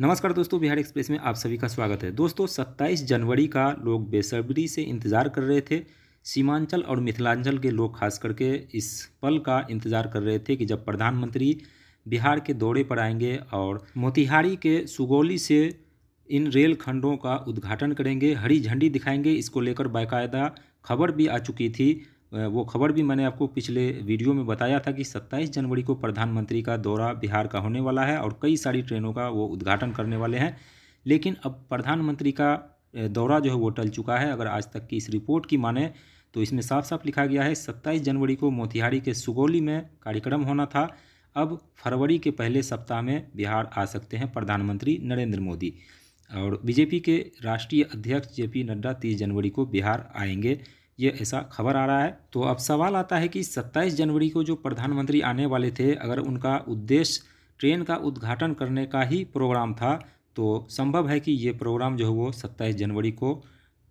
नमस्कार दोस्तों बिहार एक्सप्रेस में आप सभी का स्वागत है दोस्तों 27 जनवरी का लोग बेसब्री से इंतज़ार कर रहे थे सीमांचल और मिथिलांचल के लोग खास करके इस पल का इंतज़ार कर रहे थे कि जब प्रधानमंत्री बिहार के दौरे पर आएंगे और मोतिहारी के सुगौली से इन रेल खंडों का उद्घाटन करेंगे हरी झंडी दिखाएंगे इसको लेकर बाकायदा खबर भी आ चुकी थी वो खबर भी मैंने आपको पिछले वीडियो में बताया था कि 27 जनवरी को प्रधानमंत्री का दौरा बिहार का होने वाला है और कई सारी ट्रेनों का वो उद्घाटन करने वाले हैं लेकिन अब प्रधानमंत्री का दौरा जो है वो टल चुका है अगर आज तक की इस रिपोर्ट की माने तो इसमें साफ साफ लिखा गया है सत्ताईस जनवरी को मोतिहारी के सुगौली में कार्यक्रम होना था अब फरवरी के पहले सप्ताह में बिहार आ सकते हैं प्रधानमंत्री नरेंद्र मोदी और बीजेपी के राष्ट्रीय अध्यक्ष जेपी नड्डा तीस जनवरी को बिहार आएंगे ये ऐसा खबर आ रहा है तो अब सवाल आता है कि 27 जनवरी को जो प्रधानमंत्री आने वाले थे अगर उनका उद्देश्य ट्रेन का उद्घाटन करने का ही प्रोग्राम था तो संभव है कि ये प्रोग्राम जो है वो 27 जनवरी को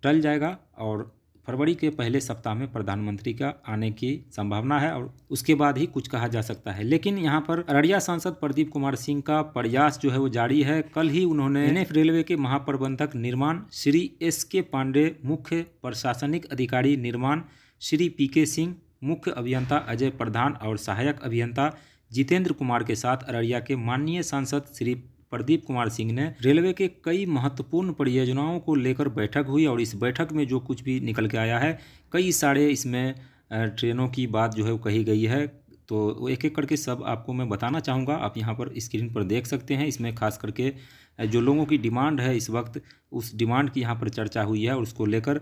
टल जाएगा और फरवरी के पहले सप्ताह में प्रधानमंत्री का आने की संभावना है और उसके बाद ही कुछ कहा जा सकता है लेकिन यहाँ पर अररिया सांसद प्रदीप कुमार सिंह का प्रयास जो है वो जारी है कल ही उन्होंने एनएफ रेलवे के महाप्रबंधक निर्माण श्री एस के पांडे मुख्य प्रशासनिक अधिकारी निर्माण श्री पी के सिंह मुख्य अभियंता अजय प्रधान और सहायक अभियंता जितेंद्र कुमार के साथ अररिया के माननीय सांसद श्री प्रदीप कुमार सिंह ने रेलवे के कई महत्वपूर्ण परियोजनाओं को लेकर बैठक हुई और इस बैठक में जो कुछ भी निकल के आया है कई सारे इसमें ट्रेनों की बात जो है वो कही गई है तो एक एक करके सब आपको मैं बताना चाहूँगा आप यहाँ पर स्क्रीन पर देख सकते हैं इसमें खास करके जो लोगों की डिमांड है इस वक्त उस डिमांड की यहाँ पर चर्चा हुई है और उसको लेकर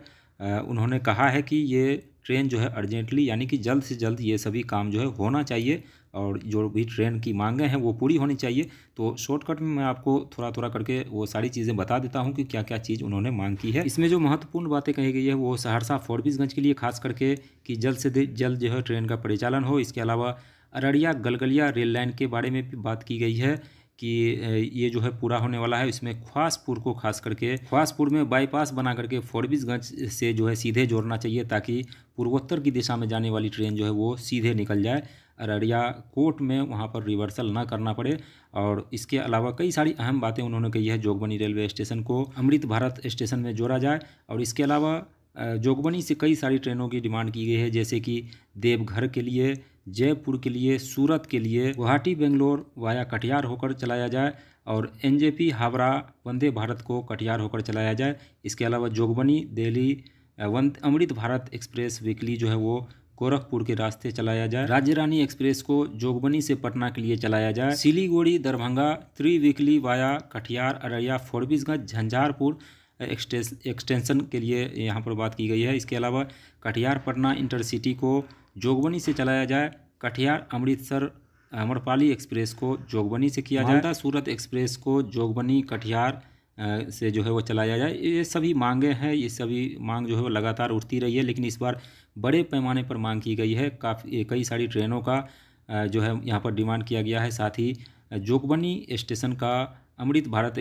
उन्होंने कहा है कि ये ट्रेन जो है अर्जेंटली यानी कि जल्द से जल्द ये सभी काम जो है होना चाहिए और जो भी ट्रेन की मांगें हैं वो पूरी होनी चाहिए तो शॉर्टकट में मैं आपको थोड़ा थोड़ा करके वो सारी चीज़ें बता देता हूँ कि क्या क्या चीज़ उन्होंने मांग की है इसमें जो महत्वपूर्ण बातें कही गई है वो सहरसा फोरबीसगंज के लिए खास करके कि जल्द से जल्द जो है ट्रेन का परिचालन हो इसके अलावा अररिया गलगलिया रेल लाइन के बारे में भी बात की गई है कि ये जो है पूरा होने वाला है इसमें ख्वासपुर को खास करके ख्वासपुर में बाईपास बना करके फोरबिसगंज से जो है सीधे जोड़ना चाहिए ताकि पूर्वोत्तर की दिशा में जाने वाली ट्रेन जो है वो सीधे निकल जाए अररिया कोर्ट में वहाँ पर रिवर्सल ना करना पड़े और इसके अलावा कई सारी अहम बातें उन्होंने कही है जोगबनी रेलवे स्टेशन को अमृत भारत स्टेशन में जोड़ा जाए और इसके अलावा जोगबनी से कई सारी ट्रेनों की डिमांड की गई है जैसे कि देवघर के लिए जयपुर के लिए सूरत के लिए गुवाहाटी बेंगलोर वाया कटिहार होकर चलाया जाए और एनजेपी हावड़ा वंदे भारत को कटिहार होकर चलाया जाए इसके अलावा जोगबनी दिल्ली वंद अमृत भारत एक्सप्रेस वीकली जो है वो गोरखपुर के रास्ते चलाया जाए राज्य रानी एक्सप्रेस को जोगबनी से पटना के लिए चलाया जाए Siliguri Darbhanga triweekly via Katihar Araria Forbesganj Jhanjharpur extension के लिए यहाँ पर बात की गई है इसके अलावा कटिहार पटना इंटरसिटी को जोगबनी से चलाया जाए कटिहार अमृतसर अमरपाली एक्सप्रेस को जोगबनी से किया जाए सूरत एक्सप्रेस को जोगबनी कटिहार से जो है वो चलाया जाए ये सभी मांगे हैं ये सभी मांग जो है वो लगातार उठती रही है लेकिन इस बार बड़े पैमाने पर मांग की गई है काफ़ी कई सारी ट्रेनों का जो है यहाँ पर डिमांड किया गया है साथ ही जोगबनी स्टेशन का अमृत भारत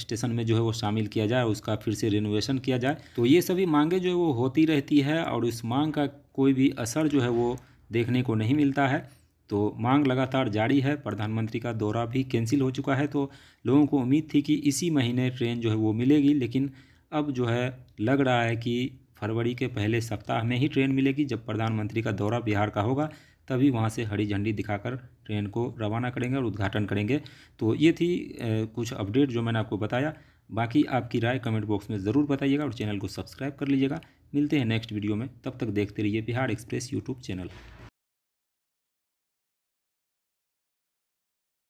स्टेशन में जो है वो शामिल किया जाए उसका फिर से रिनोवेशन किया जाए तो ये सभी मांगे जो है वो होती रहती है और उस मांग का कोई भी असर जो है वो देखने को नहीं मिलता है तो मांग लगातार जारी है प्रधानमंत्री का दौरा भी कैंसिल हो चुका है तो लोगों को उम्मीद थी कि इसी महीने ट्रेन जो है वो मिलेगी लेकिन अब जो है लग रहा है कि फरवरी के पहले सप्ताह में ही ट्रेन मिलेगी जब प्रधानमंत्री का दौरा बिहार का होगा तभी वहाँ से हरी झंडी दिखाकर ट्रेन को रवाना करेंगे और उद्घाटन करेंगे तो ये थी कुछ अपडेट जो मैंने आपको बताया बाकी आपकी राय कमेंट बॉक्स में ज़रूर बताइएगा और चैनल को सब्सक्राइब कर लीजिएगा मिलते हैं नेक्स्ट वीडियो में तब तक देखते रहिए बिहार एक्सप्रेस यूट्यूब चैनल